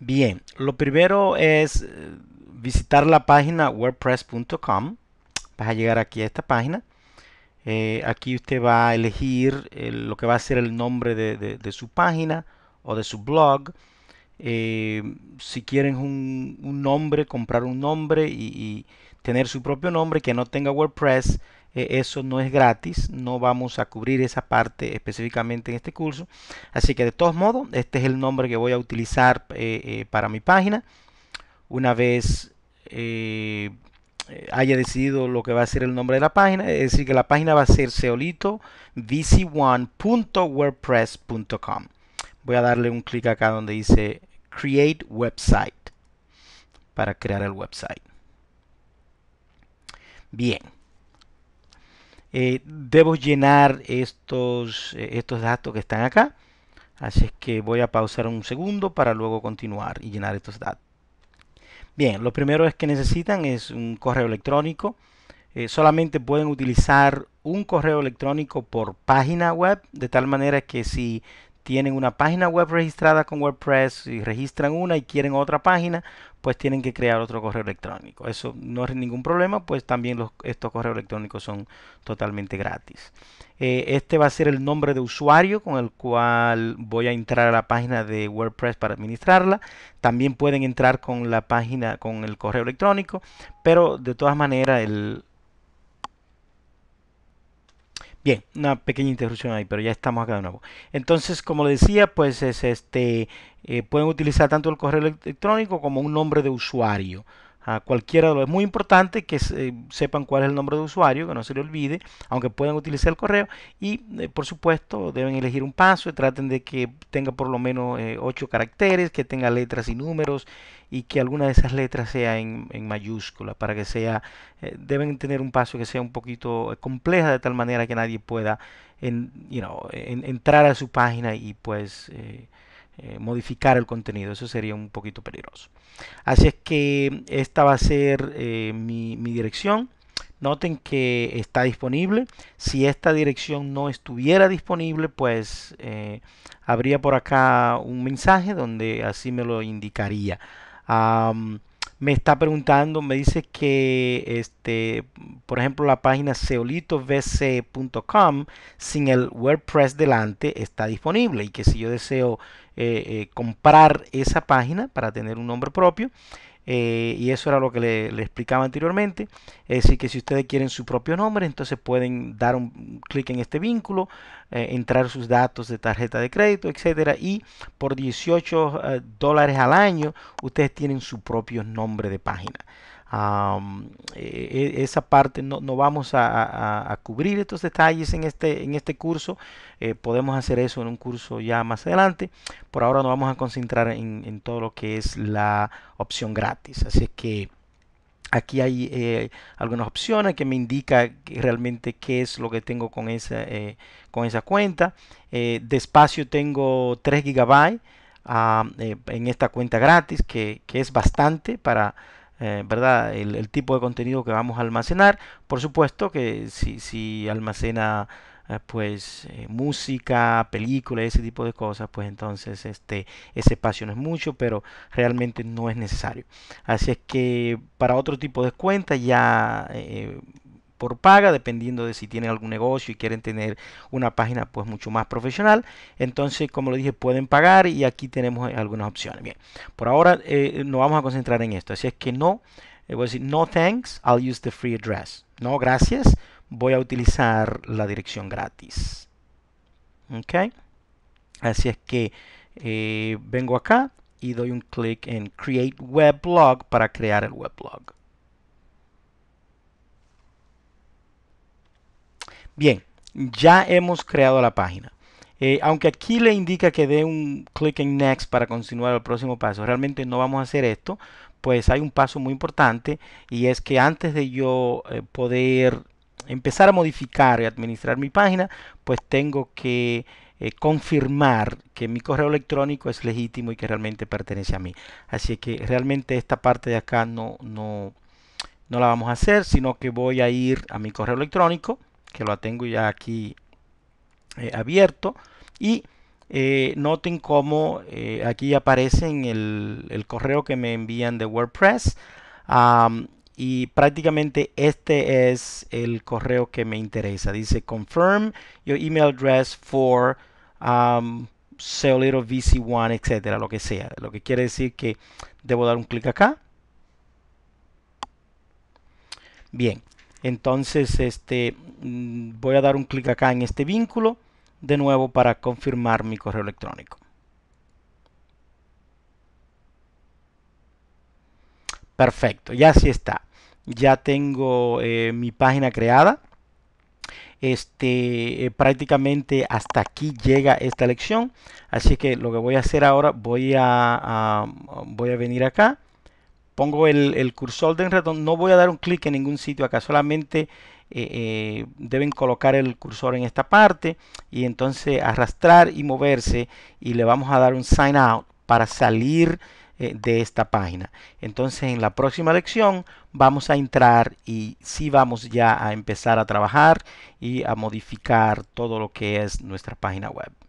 Bien, lo primero es eh, visitar la página wordpress.com. Vas a llegar aquí a esta página. Eh, aquí usted va a elegir eh, lo que va a ser el nombre de, su página o de su blog. si quieren un, nombre, comprar un nombre y, tener su propio nombre que no tenga WordPress, e, eso no es gratis, no vamos a cubrir esa parte específicamente en este curso. Así que de todos modos, este es el nombre que voy a utilizar eh, eh, para mi página. Una vez eh, haya decidido lo que va a ser el nombre de la página, es decir, que la página va a ser vc 1wordpresscom Voy a darle un clic acá donde dice Create Website para crear el website. Bien, eh, debo llenar estos, eh, estos datos que están acá. Así es que voy a pausar un segundo para luego continuar y llenar estos datos. Bien, lo primero es que necesitan es un correo electrónico. Eh, solamente pueden utilizar un correo electrónico por página web, de tal manera que si tienen una página web registrada con WordPress y registran una y quieren otra página, pues tienen que crear otro correo electrónico. Eso no es ningún problema, pues también los, estos correos electrónicos son totalmente gratis. Eh, este va a ser el nombre de usuario con el cual voy a entrar a la página de WordPress para administrarla. También pueden entrar con la página, con el correo electrónico, pero de todas maneras el Bien, una pequeña interrupción ahí, pero ya estamos acá de nuevo. Entonces, como le decía, pues es este eh, pueden utilizar tanto el correo electrónico como un nombre de usuario a cualquiera de los. Es muy importante que eh, sepan cuál es el nombre de usuario, que no se le olvide, aunque puedan utilizar el correo. Y eh, por supuesto, deben elegir un paso traten de que tenga por lo menos 8 eh, caracteres, que tenga letras y números y que alguna de esas letras sea en, mayúscula para que sea. deben tener un paso que sea un poquito compleja de tal manera que nadie pueda en, you know, entrar a su página y pues. Eh, modificar el contenido. Eso sería un poquito peligroso. Así es que esta va a ser eh, mi, dirección. Noten que está disponible. Si esta dirección no estuviera disponible, pues eh, habría por acá un mensaje donde así me lo indicaría me está preguntando, me dice que, este, por ejemplo, la página ceolitovc.com sin el WordPress delante está disponible y que si yo deseo eh, eh, comprar esa página para tener un nombre propio, eh, y eso era lo que le, explicaba anteriormente. Es decir, que si ustedes quieren su propio nombre, entonces pueden dar un clic en este vínculo, eh, entrar sus datos de tarjeta de crédito, etcétera, y por 18 eh, dólares al año ustedes tienen su propio nombre de página. E, e, esa parte no, vamos a, cubrir estos detalles en este, en este curso. Eh, podemos hacer eso en un curso ya más adelante. Por ahora nos vamos a concentrar en, todo lo que es la opción gratis. Así que aquí hay eh, algunas opciones que me indica realmente qué es lo que tengo con esa, eh, con esa cuenta. de espacio tengo 3 GB. en esta cuenta gratis que, que es bastante para eh, ¿verdad? El, tipo de contenido que vamos a almacenar. Por supuesto que si, si almacena eh, pues eh, música, películas, ese tipo de cosas, pues entonces este, ese espacio no es mucho, pero realmente no es necesario. Así es que para otro tipo de cuenta ya paga, dependiendo de si tienen algún negocio y quieren tener una página pues mucho más profesional. Entonces, como lo dije, pueden pagar y aquí tenemos eh, algunas opciones. Bien, por ahora eh, nos vamos a concentrar en esto. Así es que no, eh, voy a decir no thanks, I'll use the free address. No, gracias, voy a utilizar la dirección gratis. Ok, así es que vengo acá y doy un clic en Create Web Blog para crear el web blog Bien, ya hemos creado la página. Eh, aunque aquí le indica que dé un clic en next para continuar al próximo paso, realmente no vamos a hacer esto, pues hay un paso muy importante y es que antes de yo eh, poder empezar a modificar y administrar mi página, pues tengo que eh, confirmar que mi correo electrónico es legítimo y que realmente pertenece a mí. Así que realmente esta parte de acá no, no, no la vamos a hacer, sino que voy a ir a mi correo electrónico que lo tengo ya aquí eh, abierto y eh, noten cómo eh, aquí aparecen el, el, correo que me envían de WordPress y prácticamente este es el correo que me interesa dice confirm your email address for um, VC1 etcétera lo que sea lo que quiere decir que debo dar un clic acá bien entonces este Mm, voy a dar un clic acá en este vínculo de nuevo para confirmar mi correo electrónico. Perfecto, ya así está. Ya tengo eh, mi página creada. Este, eh, prácticamente hasta aquí llega esta lección. Así que lo que voy a hacer ahora, voy a, voy a venir acá. Pongo el, el cursor de enredo. No voy a dar un clic en ningún sitio acá, solamente eh, eh, deben colocar el cursor en esta parte y entonces arrastrar y moverse y le vamos a dar un sign out para salir eh, de esta página. Entonces en la próxima lección vamos a entrar y si vamos ya a empezar a trabajar y a modificar todo lo que es nuestra página web.